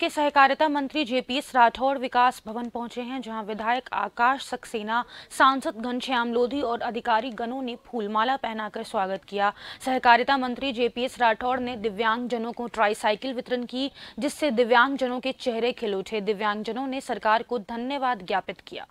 के सहकारिता मंत्री जेपीएस राठौर विकास भवन पहुंचे हैं जहां विधायक आकाश सक्सेना सांसद घनश्याम लोधी और अधिकारी गणों ने फूलमाला पहनाकर स्वागत किया सहकारिता मंत्री जेपीएस राठौर ने दिव्यांग जनों को ट्राईसाइकिल वितरण की जिससे दिव्यांग जनों के चेहरे खिल उठे दिव्यांगजनों ने सरकार को धन्यवाद ज्ञापित किया